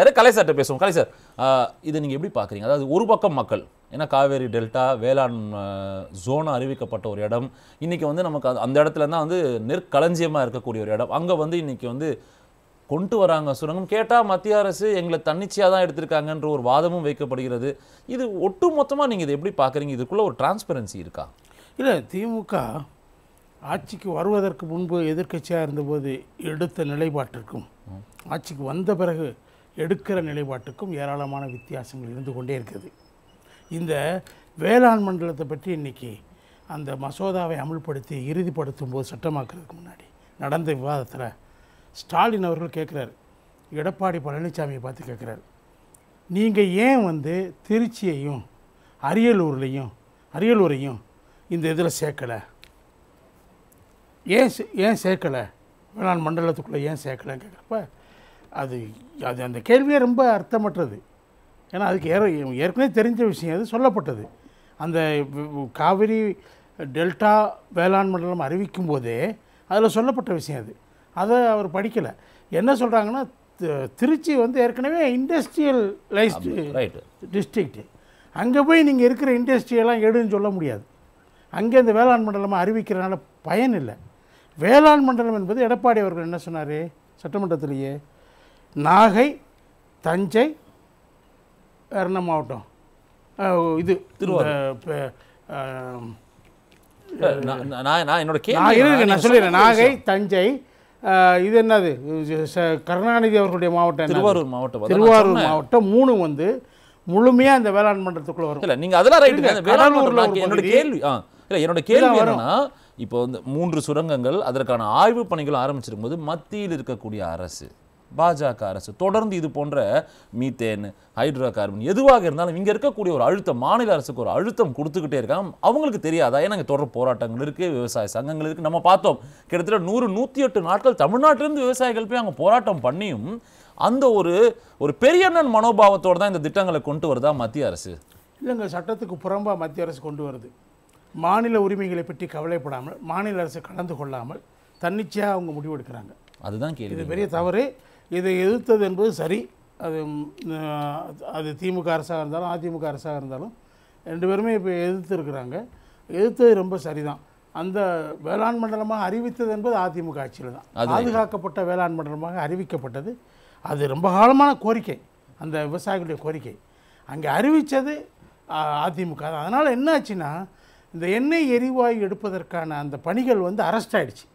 யார் கலை பேசுவோம் கலை சார் இதை நீங்கள் எப்படி பார்க்குறீங்க அதாவது ஒரு பக்கம் மக்கள் ஏன்னா காவேரி டெல்டா வேளாண் ஜோனாக அறிவிக்கப்பட்ட ஒரு இடம் இன்றைக்கி வந்து நமக்கு அந்த இடத்துல தான் வந்து நெற்களஞ்சியமாக இருக்கக்கூடிய ஒரு இடம் அங்கே வந்து இன்றைக்கி வந்து கொண்டு வராங்க சுரங்கம் கேட்டால் மத்திய அரசு எங்களை தன்னிச்சையாக தான் எடுத்திருக்காங்கன்ற ஒரு வாதமும் வைக்கப்படுகிறது இது ஒட்டு மொத்தமாக நீங்கள் இதை எப்படி பார்க்குறீங்க இதுக்குள்ளே ஒரு டிரான்ஸ்பரன்சி இருக்கா இல்லை திமுக ஆட்சிக்கு வருவதற்கு முன்பு எதிர்கட்சியாக இருந்தபோது எடுத்த நிலைப்பாட்டிற்கும் ஆட்சிக்கு வந்த பிறகு எடுக்கிற நிலைப்பாட்டுக்கும் ஏராளமான வித்தியாசங்கள் இருந்து கொண்டே இருக்குது இந்த வேளாண் மண்டலத்தை பற்றி இன்றைக்கி அந்த மசோதாவை அமுல்படுத்தி இறுதிப்படுத்தும் போது சட்டமாக்குறதுக்கு முன்னாடி நடந்த விவாதத்தில் ஸ்டாலின் அவர்கள் கேட்குறாரு எடப்பாடி பழனிசாமியை பார்த்து கேட்குறாரு நீங்கள் ஏன் வந்து திருச்சியையும் அரியலூர்லேயும் அரியலூரையும் இந்த இதில் சேர்க்கலை ஏன் ஏன் சேர்க்கலை வேளாண் மண்டலத்துக்குள்ளே ஏன் சேர்க்கலைன்னு கேட்குறப்ப அது அது அந்த கேள்வியே ரொம்ப அர்த்தமற்றது ஏன்னா அதுக்கு ஏற ஏற்கனவே தெரிஞ்ச விஷயம் அது சொல்லப்பட்டது அந்த காவிரி டெல்டா வேளாண் மண்டலம் அறிவிக்கும் போதே அதில் சொல்லப்பட்ட விஷயம் அது அதை அவர் படிக்கலை என்ன சொல்கிறாங்கன்னா திருச்சி வந்து ஏற்கனவே இண்டஸ்ட்ரியல் லைஸ்ட் டிஸ்ட்ரிக்ட்டு அங்கே போய் நீங்கள் இருக்கிற இண்டஸ்ட்ரியெல்லாம் எடுன்னு சொல்ல முடியாது அங்கே இந்த வேளாண் மண்டலமாக அறிவிக்கிறனால பயன் இல்லை வேளாண் மண்டலம் என்பது எடப்பாடி அவர்கள் என்ன சொன்னார் சட்டமன்றத்திலேயே நாகை தஞ்சை வேறு என்ன மாவட்டம் இது நான் நாகை தஞ்சை இது என்னது கருணாநிதி அவர்களுடைய மாவட்டம் திருவாரூர் மாவட்டம் திருவாரூர் மாவட்டம் மூணு வந்து முழுமையாக அந்த வேளாண் மன்றத்துக்குள்ள வரும் இல்லை நீங்கள் அதெல்லாம் ரைட்டு வேளாண் என்னோட கேள்வி ஆ இல்லை என்னோட கேள்வி என்னன்னா இப்போ வந்து மூன்று சுரங்கங்கள் அதற்கான ஆய்வு பணிகள் ஆரம்பிச்சிருக்கும் போது மத்தியில் இருக்கக்கூடிய அரசு பாஜக அரசு தொடர்ந்து இது போன்ற மீத்தேன் ஹைட்ரோ கார்பன் எதுவாக இருந்தாலும் இங்கே இருக்கக்கூடிய ஒரு அழுத்தம் மாநில அரசுக்கு ஒரு அழுத்தம் கொடுத்துக்கிட்டே இருக்காங்க அவங்களுக்கு தெரியாதா ஏன்னா இங்கே தொடர் போராட்டங்கள் இருக்குது விவசாய சங்கங்கள் இருக்குது நம்ம பார்த்தோம் கிட்டத்தட்ட நூறு நூற்றி எட்டு நாட்கள் தமிழ்நாட்டிலேருந்து விவசாயிகள் போய் அங்கே போராட்டம் பண்ணியும் அந்த ஒரு ஒரு பெரியண்ணன் மனோபாவத்தோடு தான் இந்த திட்டங்களை கொண்டு வருதா மத்திய அரசு இல்லைங்க சட்டத்துக்கு புறம்பாக மத்திய அரசு கொண்டு வருது மாநில உரிமைகளை பற்றி கவலைப்படாமல் மாநில அரசு கலந்து கொள்ளாமல் தன்னிச்சையாக அவங்க முடிவெடுக்கிறாங்க அதுதான் கேள்வி பெரிய தவறு இதை எதிர்த்தது என்பது சரி அது அது திமுக அரசாக இருந்தாலும் அதிமுக அரசாக இருந்தாலும் ரெண்டு பேருமே இப்போ எதிர்த்துருக்குறாங்க எதிர்த்தது ரொம்ப சரிதான் அந்த வேளாண் மண்டலமாக அறிவித்தது என்பது அதிமுக ஆட்சியில் தான் பாதுகாக்கப்பட்ட வேளாண் மண்டலமாக அறிவிக்கப்பட்டது அது ரொம்ப காலமான கோரிக்கை அந்த விவசாயிகளுடைய கோரிக்கை அங்கே அறிவித்தது அதிமுக தான் அதனால் என்ன ஆச்சுன்னா இந்த எண்ணெய் எரிவாயு எடுப்பதற்கான அந்த பணிகள் வந்து அரஸ்ட் ஆகிடுச்சு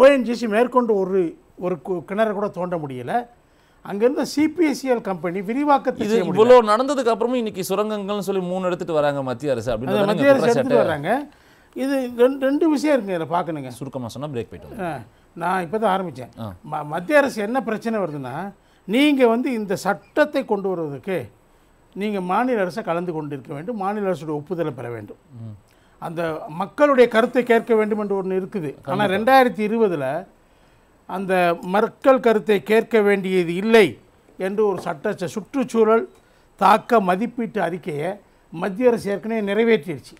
ஓஎன்ஜிசி மேற்கொண்டு ஒரு ஒரு கிணறு கூட தோண்ட முடியல அங்கேருந்து சிபிஎஸ்சிஎல் கம்பெனி e விரிவாக்கத்தை இது இவ்வளோ நடந்ததுக்கு அப்புறமும் இன்னைக்கு சுரங்கங்கள்னு சொல்லி மூணு எடுத்துட்டு வராங்க மத்திய அரசு அப்படின்னு மத்திய அரசு எடுத்துட்டு வராங்க இது ரெண்டு ரெண்டு விஷயம் இருக்குங்க இதை பார்க்கணுங்க சுருக்கமாக சொன்னால் பிரேக் போயிட்டு நான் இப்போ தான் ஆரம்பித்தேன் மத்திய அரசு என்ன பிரச்சனை வருதுன்னா நீங்கள் வந்து இந்த சட்டத்தை கொண்டு வருவதற்கு நீங்கள் மாநில அரசை கலந்து கொண்டு இருக்க வேண்டும் மாநில அரசுடைய ஒப்புதலை பெற வேண்டும் அந்த மக்களுடைய கருத்தை கேட்க வேண்டும் என்று ஒன்று இருக்குது ஆனால் ரெண்டாயிரத்தி இருபதில் அந்த மக்கள் கருத்தை கேட்க வேண்டியது இல்லை என்று ஒரு சட்ட சுற்றுச்சூழல் தாக்க மதிப்பீட்டு அறிக்கையை மத்திய அரசு ஏற்கனவே நிறைவேற்றிடுச்சு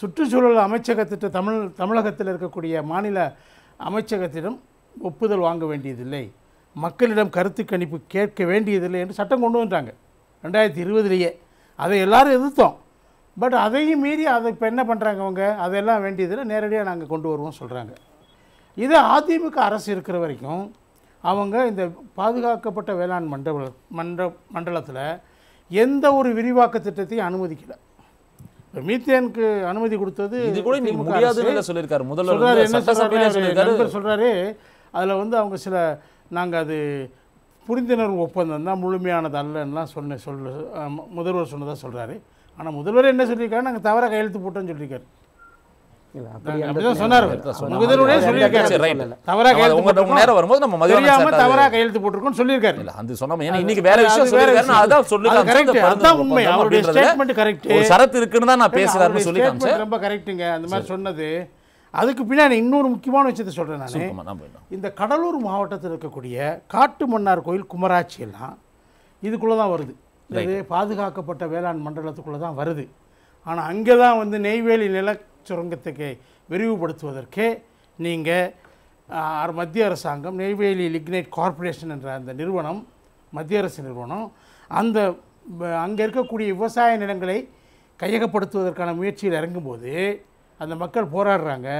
சுற்றுச்சூழல் அமைச்சகத்திட்ட தமிழ் தமிழகத்தில் இருக்கக்கூடிய மாநில அமைச்சகத்திடம் ஒப்புதல் வாங்க வேண்டியதில்லை மக்களிடம் கருத்து கணிப்பு கேட்க வேண்டியதில்லை என்று சட்டம் கொண்டு வந்துட்டாங்க ரெண்டாயிரத்தி இருபதுலேயே அதை எல்லோரும் எதிர்த்தோம் பட் அதையும் மீறி அதை இப்போ என்ன பண்ணுறாங்க அவங்க அதெல்லாம் வேண்டியதில்லை நேரடியாக நாங்கள் கொண்டு வருவோம் சொல்கிறாங்க இதே அதிமுக அரசு இருக்கிற வரைக்கும் அவங்க இந்த பாதுகாக்கப்பட்ட வேளாண் மண்டல மண்ட மண்டலத்தில் எந்த ஒரு விரிவாக்க திட்டத்தையும் அனுமதிக்கலை மீத்தேனுக்கு அனுமதி கொடுத்தது இது கூட முடியாதுன்னு சொல்லியிருக்காரு முதல்வர் என்ன சொல்கிறாரு சொல்கிறாரு அதில் வந்து அவங்க சில நாங்கள் அது புரிந்துணர்வு ஒப்பந்தம் தான் முழுமையானது அல்லன்னுலாம் சொன்ன சொல் முதல்வர் சொன்னதாக சொல்கிறாரு ஆனால் முதல்வர் என்ன சொல்லியிருக்காரு நாங்கள் தவற கையெழுத்து போட்டோன்னு சொல்லியிருக்காரு கையெழுத்து அது ஏன்னா இன்னைக்கு வேற விஷயம் அதான் சரத்து இருக்குன்னு தான் நான் பேசுறாருன்னு ரொம்ப கரெக்ட்டுங்க அந்த மாதிரி சொன்னது அதுக்கு பின்னாடி இன்னொரு முக்கியமான நான் இந்த கடலூர் மாவட்டத்தில் இருக்கக்கூடிய கோயில் குமராட்சி எல்லாம் இதுக்குள்ளதான் வருது பாதுகாக்கப்பட்ட வேளாண் மண்டலத்துக்குள்ளதான் வருது ஆனால் அங்கே தான் வந்து நெய்வேலி நில சுரங்கத்துக்கு விரிவுபடுத்துவதற்கு நீங்கள் மத்திய அரசாங்கம் நெய்வேலி லிக்னைட் கார்பரேஷன் என்ற அந்த நிறுவனம் மத்திய அரசு நிறுவனம் அந்த அங்கே இருக்கக்கூடிய விவசாய நிலங்களை கையகப்படுத்துவதற்கான முயற்சியில் இறங்கும்போது அந்த மக்கள் போராடுறாங்க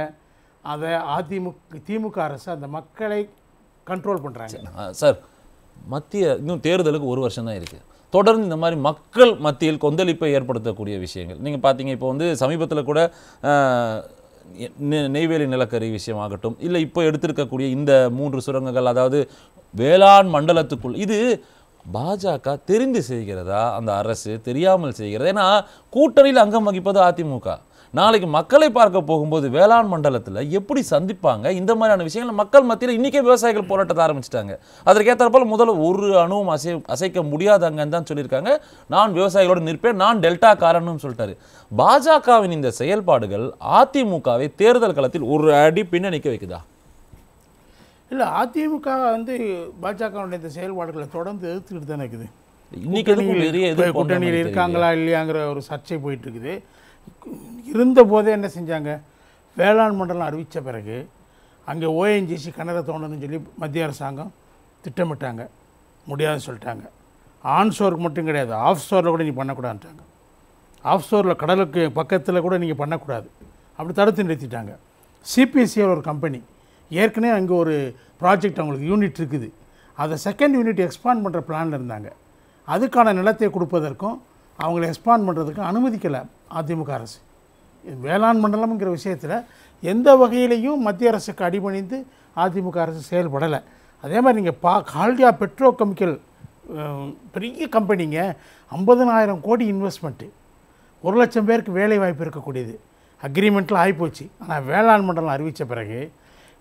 அதை அதிமுக திமுக அரசு அந்த மக்களை கண்ட்ரோல் பண்ணுறாங்க சார் மத்திய இன்னும் தேர்தலுக்கு ஒரு வருஷம் தான் இருக்குது தொடர்ந்து இந்த மாதிரி மக்கள் மத்தியில் கொந்தளிப்பை ஏற்படுத்தக்கூடிய விஷயங்கள் நீங்கள் பார்த்தீங்க இப்போ வந்து சமீபத்தில் கூட நெய்வேலி நிலக்கரி விஷயமாகட்டும் இல்லை இப்போ எடுத்திருக்கக்கூடிய இந்த மூன்று சுரங்கங்கள் அதாவது வேளாண் மண்டலத்துக்குள் இது பாஜக தெரிந்து செய்கிறதா அந்த அரசு தெரியாமல் செய்கிறதா ஏன்னா கூட்டணியில் அங்கம் வகிப்பது அதிமுக நாளைக்கு மக்களை பார்க்க போகும்போது வேளாண் மண்டலத்தில் எப்படி சந்திப்பாங்க இந்த மாதிரியான விஷயங்கள் மக்கள் மத்தியில் இன்றைக்கே விவசாயிகள் போராட்டத்தை ஆரம்பிச்சிட்டாங்க அதற்கேற்ற முதல்ல ஒரு அணுவும் அசை அசைக்க முடியாதாங்கன்னு தான் சொல்லியிருக்காங்க நான் விவசாயிகளோடு நிற்பேன் நான் டெல்டா காரன்னு சொல்லிட்டாரு பாஜகவின் இந்த செயல்பாடுகள் அதிமுகவை தேர்தல் களத்தில் ஒரு அடி பின்ன நிற்க வைக்குதா இல்லை அதிமுக வந்து பாஜகவுடைய இந்த செயல்பாடுகளை தொடர்ந்து எதிர்த்துக்கிட்டு தானே இருக்குது இன்னைக்கு கூட்டணியில் இருக்காங்களா இல்லையாங்கிற ஒரு சர்ச்சை போயிட்டு இருக்குது இருந்தபோதே என்ன செஞ்சாங்க வேளாண் மண்டலம் அறிவித்த பிறகு அங்கே ஓஎன்ஜிசி கன்னட தோண்டணும்னு சொல்லி மத்திய அரசாங்கம் திட்டமிட்டாங்க முடியாதுன்னு சொல்லிட்டாங்க ஆன்ஷோருக்கு மட்டும் கிடையாது ஆஃப் ஷோரில் கூட நீங்கள் பண்ணக்கூடாதுட்டாங்க ஆஃப் ஷோரில் கடலுக்கு பக்கத்தில் கூட நீங்கள் பண்ணக்கூடாது அப்படி தடுத்து நிறுத்திட்டாங்க சிபிஎஸ்சியில் ஒரு கம்பெனி ஏற்கனவே அங்கே ஒரு ப்ராஜெக்ட் அவங்களுக்கு யூனிட் இருக்குது அதை செகண்ட் யூனிட் எக்ஸ்பாண்ட் பண்ணுற பிளானில் இருந்தாங்க அதுக்கான நிலத்தை கொடுப்பதற்கும் அவங்கள எக்ஸ்பாண்ட் பண்ணுறதுக்கு அனுமதிக்கலை அதிமுக அரசு வேளாண் மண்டலம்ங்கிற விஷயத்தில் எந்த வகையிலையும் மத்திய அரசுக்கு அடிபணிந்து அதிமுக அரசு செயல்படலை அதே மாதிரி நீங்கள் பா கால்டியா பெட்ரோ கெமிக்கல் பெரிய கம்பெனிங்க ஐம்பதனாயிரம் கோடி இன்வெஸ்ட்மெண்ட்டு ஒரு லட்சம் பேருக்கு வேலை வாய்ப்பு இருக்கக்கூடியது அக்ரிமெண்ட்டில் ஆகிப்போச்சு ஆனால் வேளாண் மண்டலம் அறிவித்த பிறகு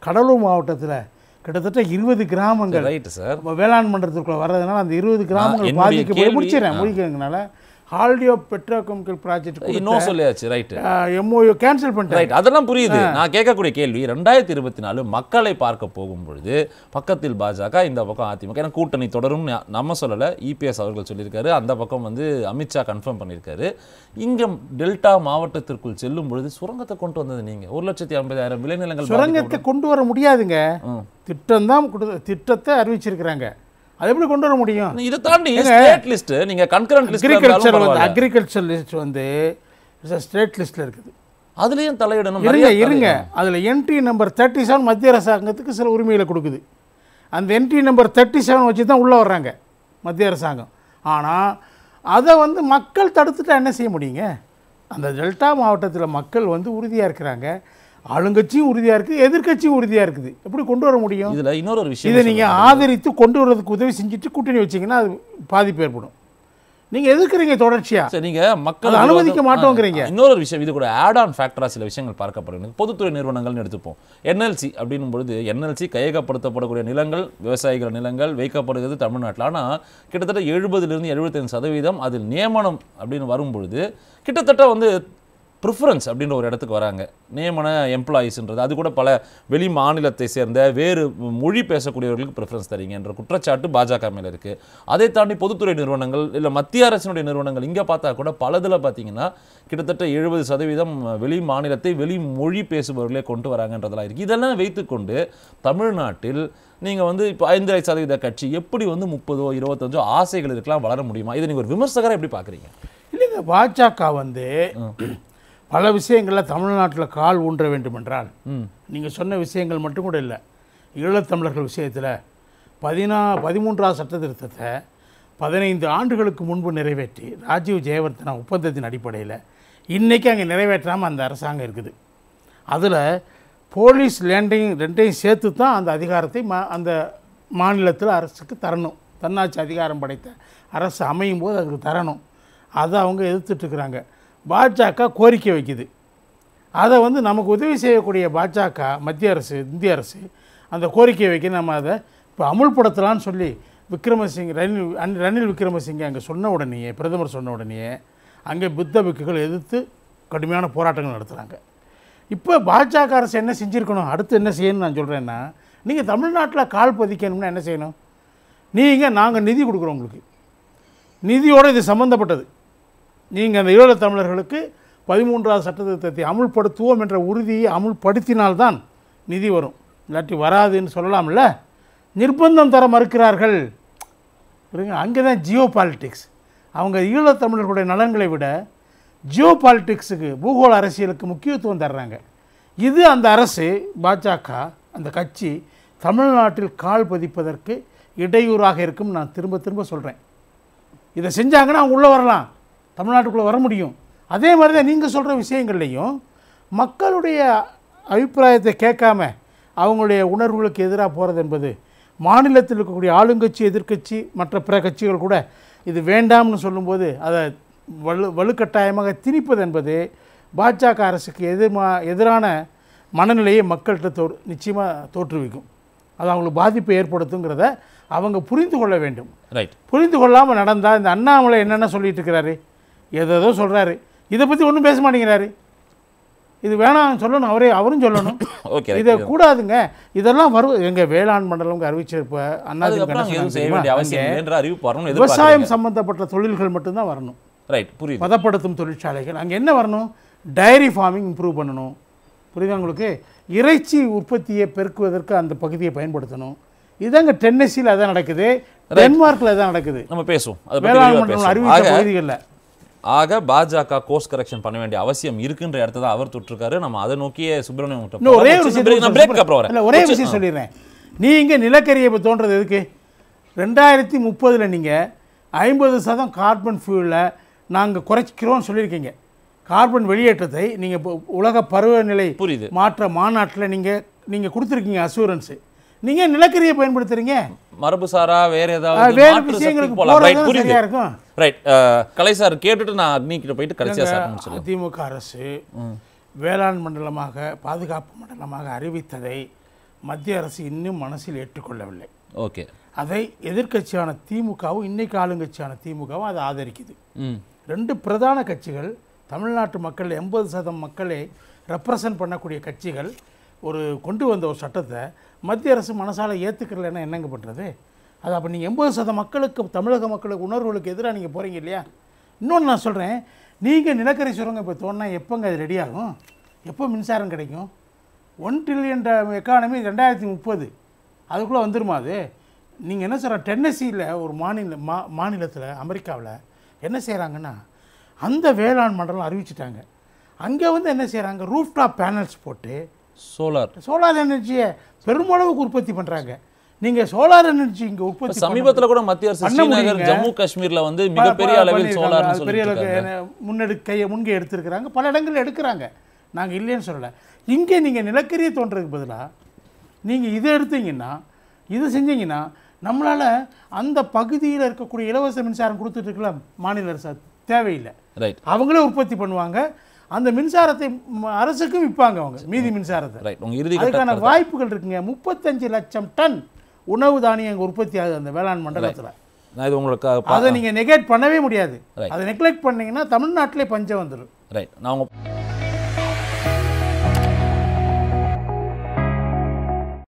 கடலூர் மாவட்டத்தில் கிட்டத்தட்ட இருபது கிராமங்கள் ரைட்டு சார் வேளாண் மண்டலத்துக்குள்ளே வர்றதுனால அந்த இருபது கிராமங்கள் பாதிக்க முடிச்சிடறேன் முடிக்கிறதுனால ஹால்டியோ பெட்ரோகெமிக்கல் ப்ராஜெக்ட் இன்னும் சொல்லியாச்சு ரைட் எம்ஓயோ கேன்சல் பண்ணிட்டு ரைட் அதெல்லாம் புரியுது நான் கேட்கக்கூடிய கேள்வி ரெண்டாயிரத்தி இருபத்தி நாலு மக்களை பார்க்க போகும் பொழுது பக்கத்தில் பாஜக இந்த பக்கம் அதிமுக ஏன்னா கூட்டணி தொடரும் நம்ம சொல்லலை இபிஎஸ் e அவர்கள் சொல்லியிருக்காரு அந்த பக்கம் வந்து அமித்ஷா கன்ஃபார்ம் பண்ணியிருக்காரு இங்கே டெல்டா மாவட்டத்திற்குள் செல்லும் பொழுது சுரங்கத்தை கொண்டு வந்தது நீங்கள் ஒரு லட்சத்தி ஐம்பதாயிரம் விளைநிலங்கள் சுரங்கத்தை கொண்டு வர முடியாதுங்க திட்டம் தான் திட்டத்தை அறிவிச்சிருக்கிறாங்க அது எப்படி கொண்டு வர முடியும் இதை தாண்டி ஸ்டேட் லிஸ்ட் நீங்க கன்கரண்ட் லிஸ்ட் அக்ரிகல்ச்சர் வந்து அக்ரிகல்ச்சர் லிஸ்ட் வந்து ஸ்டேட் லிஸ்ட்ல இருக்குது அதுலேயும் தலையிடணும் இருங்க இருங்க அதில் என்ட்ரி நம்பர் தேர்ட்டி செவன் மத்திய அரசாங்கத்துக்கு சில உரிமைகளை கொடுக்குது அந்த என்ட்ரி நம்பர் தேர்ட்டி செவன் வச்சு தான் உள்ளே வர்றாங்க மத்திய அரசாங்கம் ஆனால் அதை வந்து மக்கள் தடுத்துட்டா என்ன செய்ய முடியுங்க அந்த டெல்டா மாவட்டத்தில் மக்கள் வந்து உறுதியாக இருக்கிறாங்க ஆளுங்கட்சியும் உறுதியாக இருக்குது எதிர்கட்சியும் உறுதியாக இருக்குது எப்படி கொண்டு வர முடியும் இதில் இன்னொரு ஒரு விஷயம் இதை நீங்கள் ஆதரித்து கொண்டு வர்றதுக்கு உதவி செஞ்சுட்டு கூட்டணி வச்சிங்கன்னா அது பாதிப்பு ஏற்படும் நீங்கள் எதிர்க்கிறீங்க தொடர்ச்சியாக சரி நீங்கள் மக்கள் அனுமதிக்க மாட்டோங்கிறீங்க இன்னொரு விஷயம் இது கூட ஆட் ஆன் ஃபேக்டராக சில விஷயங்கள் பார்க்கப்படுகிறது பொதுத்துறை நிறுவனங்கள்னு எடுத்துப்போம் என்எல்சி அப்படின்னும் பொழுது என்எல்சி கையகப்படுத்தப்படக்கூடிய நிலங்கள் விவசாயிகள் நிலங்கள் வைக்கப்படுகிறது தமிழ்நாட்டில் ஆனால் கிட்டத்தட்ட எழுபதுலேருந்து எழுபத்தஞ்சு சதவீதம் அதில் நியமனம் அப்படின்னு வரும்பொழுது கிட்டத்தட்ட வந்து ப்ரிஃபரன்ஸ் அப்படின்ற ஒரு இடத்துக்கு வராங்க நியமன எம்ப்ளாயீஸ்ன்றது அது கூட பல வெளி மாநிலத்தை சேர்ந்த வேறு மொழி பேசக்கூடியவர்களுக்கு ப்ரிஃபரன்ஸ் தரீங்க என்ற குற்றச்சாட்டு பாஜக மேலே இருக்குது அதை தாண்டி பொதுத்துறை நிறுவனங்கள் இல்லை மத்திய அரசினுடைய நிறுவனங்கள் இங்கே பார்த்தா கூட பலதில் பார்த்தீங்கன்னா கிட்டத்தட்ட எழுபது சதவீதம் வெளி மாநிலத்தை வெளி மொழி பேசுபவர்களே கொண்டு வராங்கன்றதெல்லாம் இருக்குது இதெல்லாம் வைத்துக்கொண்டு தமிழ்நாட்டில் நீங்கள் வந்து இப்போ ஐந்து சதவீத கட்சி எப்படி வந்து முப்பதோ இருபத்தஞ்சோ ஆசைகள் இருக்கலாம் வளர முடியுமா இதை நீங்கள் ஒரு விமர்சகரை எப்படி பார்க்குறீங்க இல்லைங்க பாஜக வந்து பல விஷயங்களில் தமிழ்நாட்டில் கால் ஊன்ற வேண்டுமென்றால் நீங்கள் சொன்ன விஷயங்கள் மட்டும் கூட இல்லை ஈழத்தமிழர்கள் விஷயத்தில் பதினா பதிமூன்றாவது சட்ட திருத்தத்தை பதினைந்து ஆண்டுகளுக்கு முன்பு நிறைவேற்றி ராஜீவ் ஜெயவர்தன ஒப்பந்தத்தின் அடிப்படையில் இன்றைக்கி அங்கே நிறைவேற்றாமல் அந்த அரசாங்கம் இருக்குது அதில் போலீஸ் லேண்டிங் ரெண்டையும் சேர்த்து தான் அந்த அதிகாரத்தை மா அந்த மாநிலத்தில் அரசுக்கு தரணும் தன்னாட்சி அதிகாரம் படைத்த அரசு அமையும் போது அதுக்கு தரணும் அதை அவங்க எதிர்த்துட்ருக்குறாங்க பாஜக கோரிக்கை வைக்குது அதை வந்து நமக்கு உதவி செய்யக்கூடிய பாஜக மத்திய அரசு இந்திய அரசு அந்த கோரிக்கையை வைக்க நம்ம அதை இப்போ அமுல்படுத்தலான்னு சொல்லி விக்ரமசிங் ரணில் ரணில் விக்ரமசிங்கே அங்கே சொன்ன உடனேயே பிரதமர் சொன்ன உடனேயே அங்கே புத்த பிக்குகள் எதிர்த்து கடுமையான போராட்டங்கள் நடத்துகிறாங்க இப்போ பாஜக அரசு என்ன செஞ்சுருக்கணும் அடுத்து என்ன செய்யணும்னு நான் சொல்கிறேன்னா நீங்கள் தமிழ்நாட்டில் கால் பதிக்கணும்னா என்ன செய்யணும் நீங்கள் நாங்கள் நிதி கொடுக்குறோம் உங்களுக்கு நிதியோடு இது சம்மந்தப்பட்டது நீங்கள் அந்த ஈழத் தமிழர்களுக்கு பதிமூன்றாவது சட்ட அமுல்படுத்துவோம் என்ற உறுதியை அமுல்படுத்தினால்தான் நிதி வரும் இல்லாட்டி வராதுன்னு சொல்லலாம்ல நிர்பந்தம் தர மறுக்கிறார்கள் இருங்க அங்கே தான் ஜியோ பாலிட்டிக்ஸ் அவங்க ஈழத்தமிழர்களுடைய நலன்களை விட ஜியோ பாலிட்டிக்ஸுக்கு பூகோள அரசியலுக்கு முக்கியத்துவம் தர்றாங்க இது அந்த அரசு பாஜக அந்த கட்சி தமிழ்நாட்டில் கால் பதிப்பதற்கு இடையூறாக இருக்கும் நான் திரும்ப திரும்ப சொல்கிறேன் இதை செஞ்சாங்கன்னா அவங்க உள்ளே வரலாம் தமிழ்நாட்டுக்குள்ளே வர முடியும் அதே மாதிரி தான் நீங்கள் சொல்கிற விஷயங்கள்லையும் மக்களுடைய அபிப்பிராயத்தை கேட்காம அவங்களுடைய உணர்வுகளுக்கு எதிராக போகிறது என்பது மாநிலத்தில் இருக்கக்கூடிய ஆளுங்கட்சி எதிர்கட்சி மற்ற பிற கட்சிகள் கூட இது வேண்டாம்னு சொல்லும்போது அதை வலு வலுக்கட்டாயமாக திணிப்பது என்பது பாஜக அரசுக்கு எதிர்மா எதிரான மனநிலையை மக்கள்கிட்ட தோ நிச்சயமாக தோற்றுவிக்கும் அது அவங்களுக்கு பாதிப்பை ஏற்படுத்துங்கிறத அவங்க புரிந்து கொள்ள வேண்டும் ரைட் புரிந்து கொள்ளாமல் நடந்தால் இந்த அண்ணாமலை என்னென்ன சொல்லிட்டு இருக்கிறாரு ஏதோ சொல்கிறாரு இதை பற்றி ஒன்றும் பேச மாட்டேங்கிறாரு இது வேணாம் சொல்லணும் அவரே அவரும் சொல்லணும் ஓகே இதை கூடாதுங்க இதெல்லாம் வரும் எங்க வேளாண் மண்டலம் அறிவிச்சிருப்ப விவசாயம் சம்பந்தப்பட்ட தொழில்கள் மட்டும்தான் வரணும் ரைட் புரியுது பதப்படுத்தும் தொழிற்சாலைகள் அங்கே என்ன வரணும் டைரி ஃபார்மிங் இம்ப்ரூவ் பண்ணணும் புரியுது உங்களுக்கு இறைச்சி உற்பத்தியை பெருக்குவதற்கு அந்த பகுதியை பயன்படுத்தணும் இதாங்க டென்னசியில் அதான் நடக்குது டென்மார்க்கில் அதான் நடக்குது நம்ம பேசுவோம் வேளாண் மண்டலம் அறிவித்த பகுதிகளில் ஆக பாஜக கோர்ஸ் கரெக்ஷன் பண்ண வேண்டிய அவசியம் இருக்குன்ற இடத்த தான் அவர் தொட்டிருக்காரு நம்ம அதை நோக்கிய சுப்பிரமணியம் ஒரே விஷயம் ஒரே விஷயம் சொல்லிடுறேன் நீங்கள் நிலக்கரியை இப்போ தோன்றது எதுக்கு ரெண்டாயிரத்தி முப்பதில் நீங்க ஐம்பது சதம் கார்பன் ஃபியூலில் நாங்கள் குறைச்சிக்கிறோம்னு சொல்லியிருக்கீங்க கார்பன் வெளியேற்றத்தை நீங்கள் உலக பருவநிலை புரியுது மாற்ற மாநாட்டில் நீங்கள் நீங்கள் கொடுத்துருக்கீங்க அசூரன்ஸு நீங்கள் நிலக்கரியை பயன்படுத்துறீங்க மரபுசாரா வேறு ஏதாவது வேறு விஷயங்களுக்கு போகலாம் சரியாக இருக்கும் ரைட் uh, கலை சார் கேட்டுட்டு நான் அக்னிக்கிட்ட போயிட்டு கடைசியாக சார் திமுக அரசு வேளாண் மண்டலமாக பாதுகாப்பு மண்டலமாக அறிவித்ததை மத்திய அரசு இன்னும் மனசில் ஏற்றுக்கொள்ளவில்லை ஓகே அதை எதிர்க்கட்சியான திமுகவும் இன்னைக்கு ஆளுங்கட்சியான திமுகவும் அதை ஆதரிக்குது ரெண்டு பிரதான கட்சிகள் தமிழ்நாட்டு மக்கள் எண்பது சதம் மக்களை ரெப்ரசன்ட் பண்ணக்கூடிய கட்சிகள் ஒரு கொண்டு வந்த ஒரு சட்டத்தை மத்திய அரசு மனசால் ஏற்றுக்கிறலன்னா என்னங்க பண்ணுறது அது அப்போ நீங்கள் எண்பது சத மக்களுக்கு தமிழக மக்களுக்கு உணர்வுகளுக்கு எதிராக நீங்கள் போகிறீங்க இல்லையா இன்னொன்று நான் சொல்கிறேன் நீங்கள் நிலக்கரி சுரங்கம் இப்போ தோணுனா எப்போங்க அது ரெடியாகும் எப்போ மின்சாரம் கிடைக்கும் ஒன் ட்ரில்லியன் எக்கானமி ரெண்டாயிரத்தி முப்பது அதுக்குள்ளே வந்துருமா அது நீங்கள் என்ன சொல்கிற டென்னசியில் ஒரு மாநில மா மாநிலத்தில் அமெரிக்காவில் என்ன செய்கிறாங்கன்னா அந்த வேளாண் மண்டலம் அறிவிச்சிட்டாங்க அங்கே வந்து என்ன செய்கிறாங்க ரூஃப்டாப் பேனல்ஸ் போட்டு சோலார் சோலார் எனர்ஜியை பெருமளவுக்கு உற்பத்தி பண்ணுறாங்க நீங்க சோலார் எனர்ஜி இங்க உற்பத்தி சமீபத்துல கூட மத்திய அரசு ஸ்ரீநகர் ஜம்மு காஷ்மீர்ல வந்து மிகப்பெரிய அளவில் சோலார் பெரிய அளவுக்கு முன்னெடுக்கைய முன்கை எடுத்திருக்கிறாங்க பல இடங்கள்ல எடுக்கிறாங்க நாங்க இல்லைன்னு சொல்லல இங்கே நீங்க நிலக்கரியை தோன்றதுக்கு பதிலாக நீங்க இதை எடுத்தீங்கன்னா இது செஞ்சீங்கன்னா நம்மளால அந்த பகுதியில் இருக்கக்கூடிய இலவச மின்சாரம் கொடுத்துட்டு இருக்கலாம் மாநில அரசு தேவையில்லை அவங்களே உற்பத்தி பண்ணுவாங்க அந்த மின்சாரத்தை அரசுக்கும் விற்பாங்க அவங்க மீதி மின்சாரத்தை அதுக்கான வாய்ப்புகள் இருக்குங்க முப்பத்தஞ்சு லட்சம் டன் உணவு தானியங்கள் உற்பத்தி ஆகுது அந்த வேளாண் மண்டலத்தில் நான் இது உங்களுக்கு அதை நீங்கள் நெகேட் பண்ணவே முடியாது அதை நெக்லெக்ட் பண்ணிங்கன்னா தமிழ்நாட்டிலே பஞ்சம் வந்துடும் ரைட் நான் உங்கள்